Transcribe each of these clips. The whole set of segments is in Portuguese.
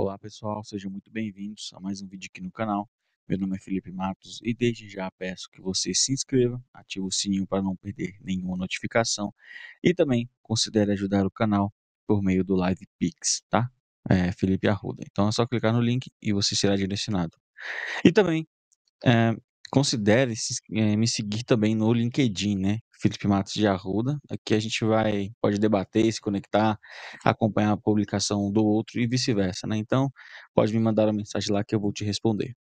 Olá pessoal, sejam muito bem-vindos a mais um vídeo aqui no canal. Meu nome é Felipe Matos e desde já peço que você se inscreva, ative o sininho para não perder nenhuma notificação e também considere ajudar o canal por meio do Live Pix, tá? É Felipe Arruda. Então é só clicar no link e você será direcionado. E também é, considere eh, me seguir também no LinkedIn, né? Felipe Matos de Arruda. Aqui a gente vai pode debater, se conectar, acompanhar a publicação do outro e vice-versa, né? Então, pode me mandar uma mensagem lá que eu vou te responder.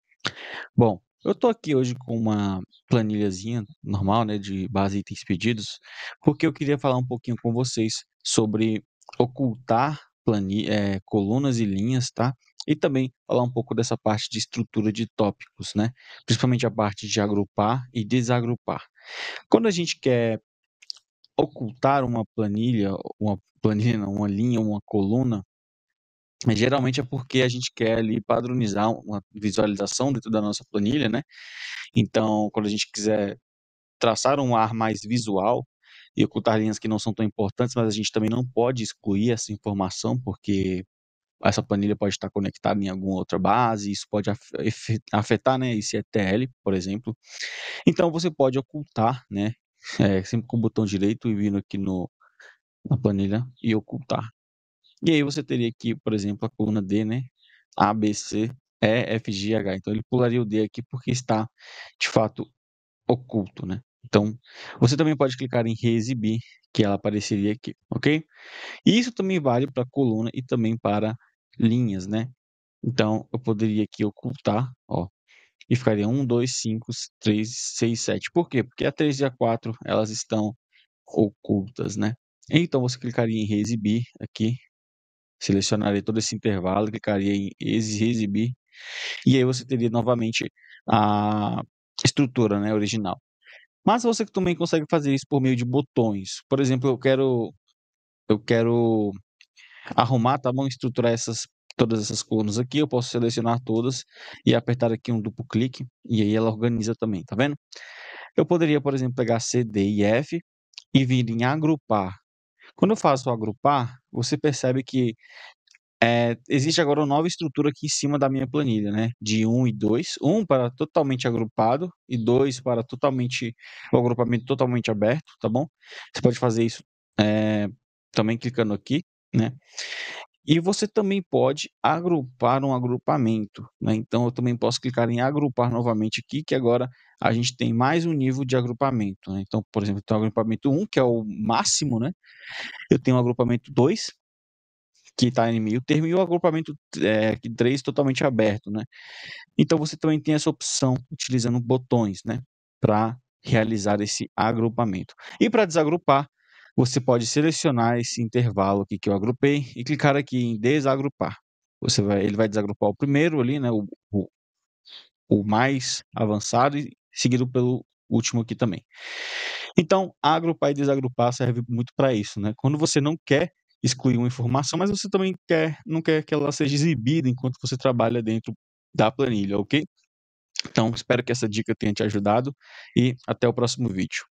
Bom, eu tô aqui hoje com uma planilhazinha normal, né, de base itens pedidos, porque eu queria falar um pouquinho com vocês sobre ocultar planilha, é, colunas e linhas, tá? e também falar um pouco dessa parte de estrutura de tópicos, né? principalmente a parte de agrupar e desagrupar. Quando a gente quer ocultar uma planilha, uma planilha, não, uma linha, uma coluna, geralmente é porque a gente quer ali padronizar uma visualização dentro da nossa planilha, né? Então, quando a gente quiser traçar um ar mais visual e ocultar linhas que não são tão importantes, mas a gente também não pode excluir essa informação porque essa planilha pode estar conectada em alguma outra base, isso pode afetar, né, esse ETL, por exemplo. Então você pode ocultar, né, é, sempre com o botão direito e vindo aqui no, na planilha e ocultar. E aí você teria aqui, por exemplo, a coluna D, né, A, B, C, E, F, G, H. Então ele pularia o D aqui porque está, de fato, oculto, né. Então, você também pode clicar em reexibir, que ela apareceria aqui, ok? E isso também vale para a coluna e também para linhas, né? Então, eu poderia aqui ocultar, ó, e ficaria 1, 2, 5, 3, 6, 7. Por quê? Porque a 3 e a 4, elas estão ocultas, né? Então, você clicaria em exibir aqui, selecionaria todo esse intervalo, clicaria em exibir, e aí você teria novamente a estrutura né, original. Mas você também consegue fazer isso por meio de botões. Por exemplo, eu quero eu quero arrumar, tá bom? Estruturar essas todas essas colunas aqui, eu posso selecionar todas e apertar aqui um duplo clique e aí ela organiza também, tá vendo? Eu poderia, por exemplo, pegar C, D e F e vir em agrupar. Quando eu faço agrupar, você percebe que é, existe agora uma nova estrutura aqui em cima da minha planilha, né? De 1 e 2. 1 para totalmente agrupado e 2 para totalmente o agrupamento totalmente aberto, tá bom? Você pode fazer isso é, também clicando aqui né? E você também pode agrupar um agrupamento. Né? Então, eu também posso clicar em agrupar novamente aqui, que agora a gente tem mais um nível de agrupamento. Né? Então, por exemplo, tem o agrupamento 1, que é o máximo, né? Eu tenho o agrupamento 2, que está em meio termo, e o agrupamento é, eh, 3 totalmente aberto, né? Então, você também tem essa opção utilizando botões, né? Para realizar esse agrupamento. E para desagrupar, você pode selecionar esse intervalo aqui que eu agrupei e clicar aqui em desagrupar. Você vai, ele vai desagrupar o primeiro ali, né, o, o, o mais avançado, e seguido pelo último aqui também. Então, agrupar e desagrupar serve muito para isso, né? Quando você não quer excluir uma informação, mas você também quer, não quer que ela seja exibida enquanto você trabalha dentro da planilha, ok? Então, espero que essa dica tenha te ajudado e até o próximo vídeo.